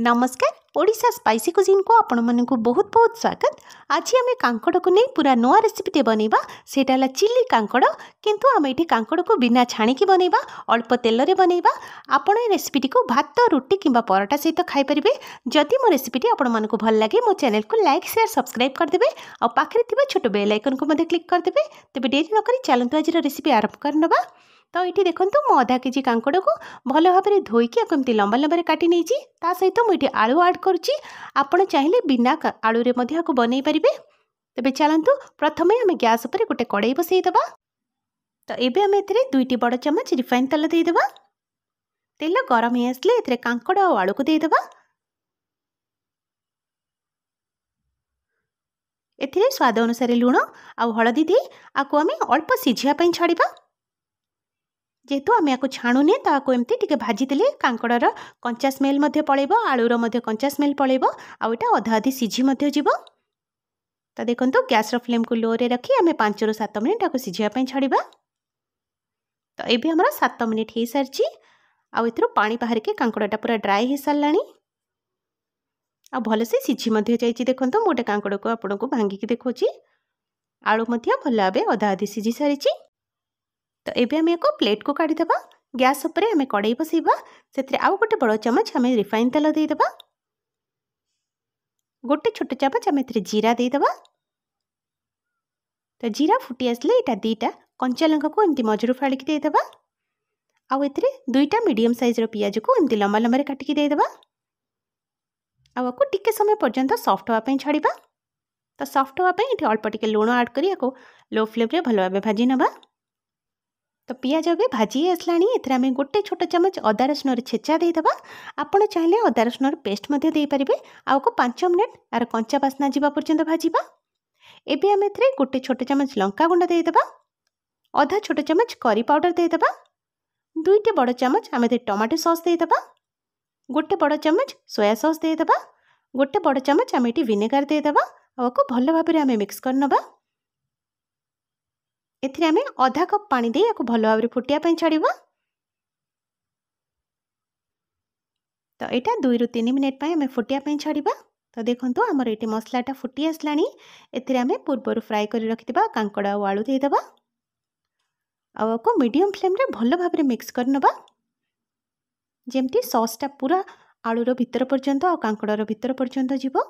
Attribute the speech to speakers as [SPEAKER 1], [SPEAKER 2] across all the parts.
[SPEAKER 1] नमस्कार Voda spicy cuisine को आपण मन को बहुत बहुत स्वागत आज आम कांकड़ को नहीं पूरा नुआ रेसीपीटे बनवा से चिली कांकड़ किंतु आम ये कांकड़ को बिना छाणी बनवा अल्प तेल बनवा आपड़ रेसीपिटी को भात रुटी कि परटा सहित तो जदि मो रेसीपिटी आपण मन को भल लगे मो चेल को लाइक सेयार सब्सक्राइब करदे और छोट बेल आइकन को मैं क्लिक करदे तेज डेरी नक चलत आज रेसीपी आरंभ करने ତ ଏଠି ଦେଖନ୍ତୁ ମୁଁ ଅଧା କେଜି କାଙ୍କଡ଼କୁ ଭଲ ଭାବରେ ଧୋଇକି ଆକୁ ଏମିତି ଲମ୍ବା ଲମ୍ବାରେ କାଟି ନେଇଛି ତା ସହିତ ମୁଁ ଏଠି ଆଳୁ ଆଡ଼୍ କରୁଛି ଆପଣ ଚାହିଁଲେ ବିନା ଆଳୁରେ ମଧ୍ୟ ଆକୁ ବନେଇ ପାରିବେ ତେବେ ଚାଲନ୍ତୁ ପ୍ରଥମେ ଆମେ ଗ୍ୟାସ୍ ଉପରେ ଗୋଟେ କଡ଼େଇ ବସାଇଦେବା ତ ଏବେ ଆମେ ଏଥିରେ ଦୁଇଟି ବଡ଼ ଚାମଚ ରିଫାଇନ୍ ତେଲ ଦେଇଦେବା ତେଲ ଗରମ ହେଇ ଆସିଲେ ଏଥିରେ କାଙ୍କଡ଼ ଆଉ ଆଳୁକୁ ଦେଇଦେବା ଏଥିରେ ସ୍ୱାଦ ଅନୁସାରେ ଲୁଣ ଆଉ ହଳଦୀ ଦେଇ ଆକୁ ଆମେ ଅଳ୍ପ ସିଝିବା ପାଇଁ ଛାଡ଼ିବା जेहेतु आम या छाणु ताकूमती भाजीदे कांकड़ कंचा स्मेल पल आलुर कंचा स्मेल पल आईटा अधाधि सीझी तो देखो ग्यास फ्लेम को लो रे रखी आम पांच रु सत मिनिट आपको सीझापी छाड़ा तो ये आम सत मिनिट हो सारी आउर पा बाहर के कांकड़ा पूरा ड्राई हो सारा आ भले से सीझी देखो मुझे कांकड़ को आपको भांगिक देखो आलु भल भाव अधा अधाधि सीझी सारी तो ये आम एक प्लेट को काढ़ीदे ग्यास आम कड़े बस आउ गोटे बड़ चमच आम रिफाइन तेल देद गोटे छोट चमच आम ए जीरा देद तो जीरा फुटि आसले यहाँ दुईटा कंचा लंका को एमती मझे फाड़िकीद आईटा मीडियम सैज्र पिज को एमती लंबा लंबा काटिकीद आपको टी समय पर्यटन सफ्ट हाँपी छाड़ा तो सफ्ट हाँपी अल्प टिके लुण आड लो फ्लेम भल भाव भाजी नवा ତ ପିଆଜ ଏବେ ଭାଜି ଆସିଲାଣି ଏଥିରେ ଆମେ ଗୋଟେ ଛୋଟ ଚାମଚ ଅଦା ରସୁଣର ଛେଚା ଦେଇଦେବା ଆପଣ ଚାହିଁଲେ ଅଦା ରସୁଣର ପେଷ୍ଟ ମଧ୍ୟ ଦେଇପାରିବେ ଆଉ ଏକ ପାଞ୍ଚ ମିନିଟ୍ ତା'ର କଞ୍ଚା ବାସ୍ନା ଯିବା ପର୍ଯ୍ୟନ୍ତ ଭାଜିବା ଏବେ ଆମେ ଏଥିରେ ଗୋଟେ ଛୋଟ ଚାମଚ ଲଙ୍କାଗୁଣ୍ଡ ଦେଇଦେବା ଅଧା ଛୋଟ ଚାମଚ କରି ପାଉଡ଼ର ଦେଇଦେବା ଦୁଇଟି ବଡ଼ ଚାମଚ ଆମେ ଏଥିରେ ଟମାଟୋ ସସ୍ ଦେଇଦେବା ଗୋଟେ ବଡ଼ ଚାମଚ ସୋୟା ସସ୍ ଦେଇଦେବା ଗୋଟେ ବଡ଼ ଚାମଚ ଆମେ ଏଠି ଭିନେଗାର ଦେଇଦେବା ଆଉ ଭଲ ଭାବରେ ଆମେ ମିକ୍ସ କରିନେବା ଏଥିରେ ଆମେ ଅଧା କପ୍ ପାଣି ଦେଇ ୟାକୁ ଭଲ ଭାବରେ ଫୁଟିବା ପାଇଁ ଛାଡ଼ିବା ତ ଏଇଟା ଦୁଇରୁ ତିନି ମିନିଟ୍ ପାଇଁ ଆମେ ଫୁଟିବା ପାଇଁ ଛାଡ଼ିବା ତ ଦେଖନ୍ତୁ ଆମର ଏଠି ମସଲାଟା ଫୁଟି ଆସିଲାଣି ଏଥିରେ ଆମେ ପୂର୍ବରୁ ଫ୍ରାଏ କରି ରଖିଥିବା କାଙ୍କଡ଼ ଆଉ ଆଳୁ ଦେଇଦେବା ଆଉ ଆକୁ ମିଡ଼ିୟମ୍ ଫ୍ଲେମ୍ରେ ଭଲ ଭାବରେ ମିକ୍ସ କରିନେବା ଯେମିତି ସସ୍ଟା ପୁରା ଆଳୁର ଭିତର ପର୍ଯ୍ୟନ୍ତ ଆଉ କାଙ୍କଡ଼ର ଭିତର ପର୍ଯ୍ୟନ୍ତ ଯିବ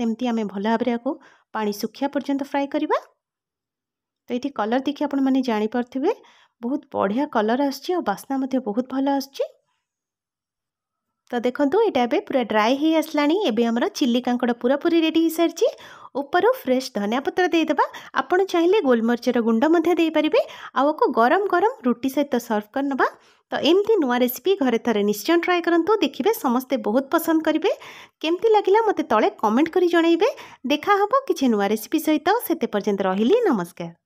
[SPEAKER 1] ସେମିତି ଆମେ ଭଲ ଭାବରେ ଆକୁ ପାଣି ଶୁଖିବା ପର୍ଯ୍ୟନ୍ତ ଫ୍ରାଏ କରିବା ତ ଏଠି କଲର୍ ଦେଖି ଆପଣମାନେ ଜାଣିପାରୁଥିବେ ବହୁତ ବଢ଼ିଆ କଲର୍ ଆସୁଛି ଆଉ ବାସ୍ନା ମଧ୍ୟ ବହୁତ ଭଲ ଆସୁଛି ତ ଦେଖନ୍ତୁ ଏଇଟା ଏବେ ପୁରା ଡ୍ରାଏ ହେଇ ଆସିଲାଣି ଏବେ ଆମର ଚିଲି କାଙ୍କଡ଼ ପୁରାପୁରି ରେଡ଼ି ହେଇସାରିଛି ଉପରୁ ଫ୍ରେଶ୍ ଧନିଆ ପତ୍ର ଦେଇଦେବା ଆପଣ ଚାହିଁଲେ ଗୋଲମରିଚର ଗୁଣ୍ଡ ମଧ୍ୟ ଦେଇପାରିବେ ଆଉ ଆକୁ ଗରମ ଗରମ ରୁଟି ସହିତ ସର୍ଭ କରିନେବା ତ ଏମିତି ନୂଆ ରେସିପି ଘରେ ଥରେ ନିଶ୍ଚୟ ଟ୍ରାଏ କରନ୍ତୁ ଦେଖିବେ ସମସ୍ତେ ବହୁତ ପସନ୍ଦ କରିବେ କେମିତି ଲାଗିଲା ମୋତେ ତଳେ କମେଣ୍ଟ କରି ଜଣାଇବେ ଦେଖାହେବ କିଛି ନୂଆ ରେସିପି ସହିତ ସେତେ ପର୍ଯ୍ୟନ୍ତ ରହିଲି ନମସ୍କାର